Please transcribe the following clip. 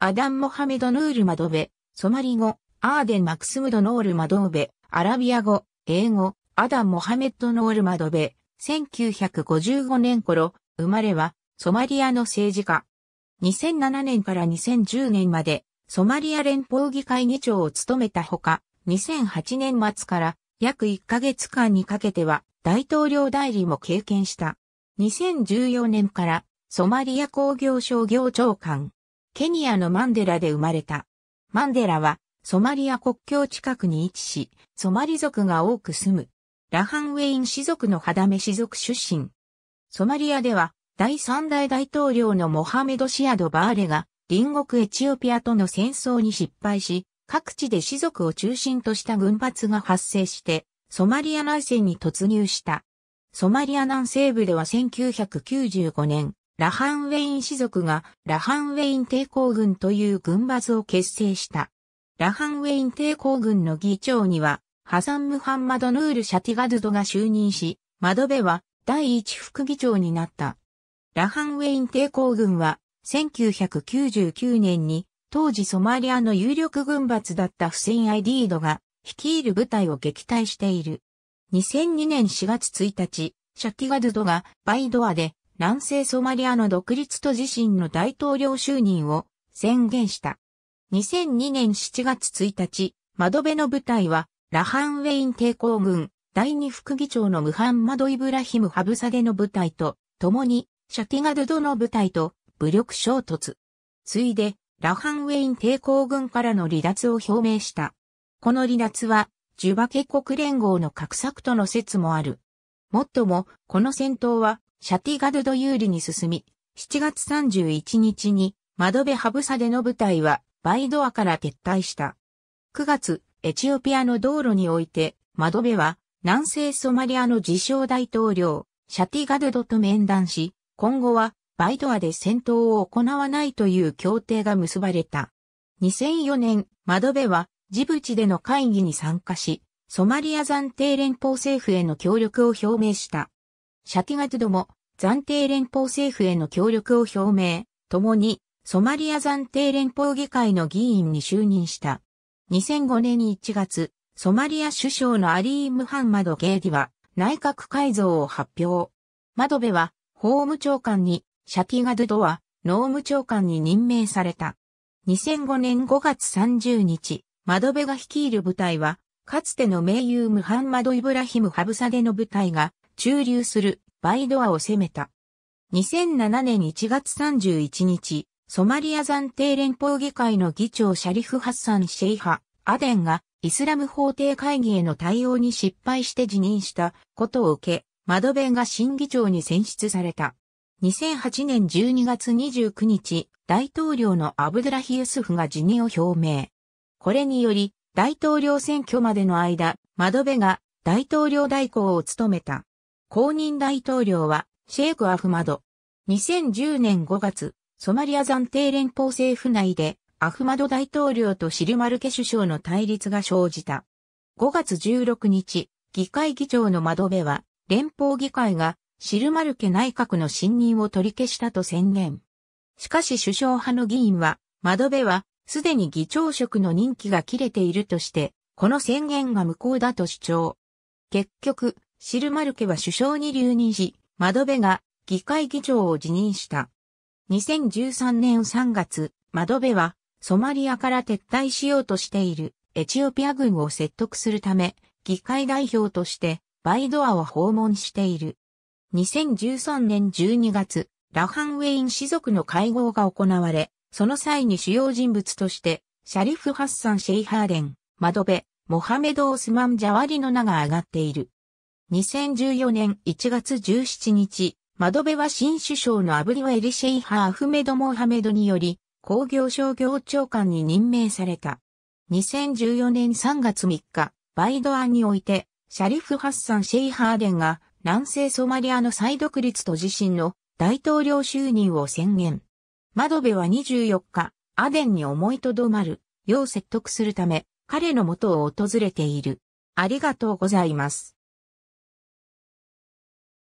アダン・モハメド・ヌール・マドベ、ソマリ語、アーデン・マクスムド・ノール・マドベ、アラビア語、英語、アダン・モハメッド・ノール・マドベ、1955年頃、生まれは、ソマリアの政治家。2007年から2010年まで、ソマリア連邦議会議長を務めたほか、2008年末から約1ヶ月間にかけては、大統領代理も経験した。2014年から、ソマリア工業商業長官。ケニアのマンデラで生まれた。マンデラは、ソマリア国境近くに位置し、ソマリ族が多く住む、ラハンウェイン氏族の肌目氏族出身。ソマリアでは、第三代大統領のモハメド・シアド・バーレが、隣国エチオピアとの戦争に失敗し、各地で氏族を中心とした軍閥が発生して、ソマリア内戦に突入した。ソマリア南西部では1995年、ラハンウェイン氏族がラハンウェイン抵抗軍という軍閥を結成した。ラハンウェイン抵抗軍の議長には、ハサン・ムハンマド・ヌール・シャティガドドが就任し、マドベは第一副議長になった。ラハンウェイン抵抗軍は、1999年に、当時ソマリアの有力軍閥だったフセイン・アイディードが、率いる部隊を撃退している。2002年4月1日、シャティガドドがバイドアで南西ソマリアの独立と自身の大統領就任を宣言した。2002年7月1日、窓辺の部隊は、ラハンウェイン抵抗軍、第二副議長のムハンマド・イブラヒム・ハブサデの部隊と、共に、シャティガドドの部隊と、武力衝突。ついで、ラハンウェイン抵抗軍からの離脱を表明した。この離脱は、ジュバケ国連合の格策との説もある。もっとも、この戦闘は、シャティガルド有利に進み、7月31日に窓辺ハブサでの部隊はバイドアから撤退した。9月、エチオピアの道路において、窓辺は南西ソマリアの自称大統領、シャティガルドと面談し、今後はバイドアで戦闘を行わないという協定が結ばれた。2004年、窓辺はジブチでの会議に参加し、ソマリア暫定連邦政府への協力を表明した。シャティガトゥドも暫定連邦政府への協力を表明、共にソマリア暫定連邦議会の議員に就任した。2005年1月、ソマリア首相のアリー・ムハンマド・ゲーディは内閣改造を発表。マドベは法務長官に、シャティガドゥドは農務長官に任命された。2005年5月30日、マドベが率いる部隊は、かつての盟友ムハンマド・イブラヒム・ハブサデの部隊が駐留するバイドアを攻めた。2007年1月31日、ソマリア暫定連邦議会の議長シャリフ・ハッサン・シェイハ、アデンがイスラム法廷会議への対応に失敗して辞任したことを受け、マドベンが新議長に選出された。2008年12月29日、大統領のアブドラヒユスフが辞任を表明。これにより、大統領選挙までの間、マドベが大統領代行を務めた。公認大統領はシェイク・アフマド。2010年5月、ソマリア暫定連邦政府内でアフマド大統領とシルマルケ首相の対立が生じた。5月16日、議会議長の窓辺は、連邦議会がシルマルケ内閣の信任を取り消したと宣言。しかし首相派の議員は、窓辺は、すでに議長職の任期が切れているとして、この宣言が無効だと主張。結局、シルマルケは首相に留任し、窓辺が議会議長を辞任した。2013年3月、窓辺はソマリアから撤退しようとしているエチオピア軍を説得するため、議会代表としてバイドアを訪問している。2013年12月、ラハンウェイン氏族の会合が行われ、その際に主要人物として、シャリフ・ハッサン・シェイハーデン、マドベ、モハメド・オスマン・ジャワリの名が挙がっている。2014年1月17日、窓辺は新首相のアブリワ・エリシェイハ・アフメド・モハメドにより、工業商業長官に任命された。2014年3月3日、バイドアンにおいて、シャリフ・ハッサン・シェイハーデンが、南西ソマリアの再独立と自身の大統領就任を宣言。窓辺は24日、アデンに思いとどまる、よう説得するため、彼の元を訪れている。ありがとうございます。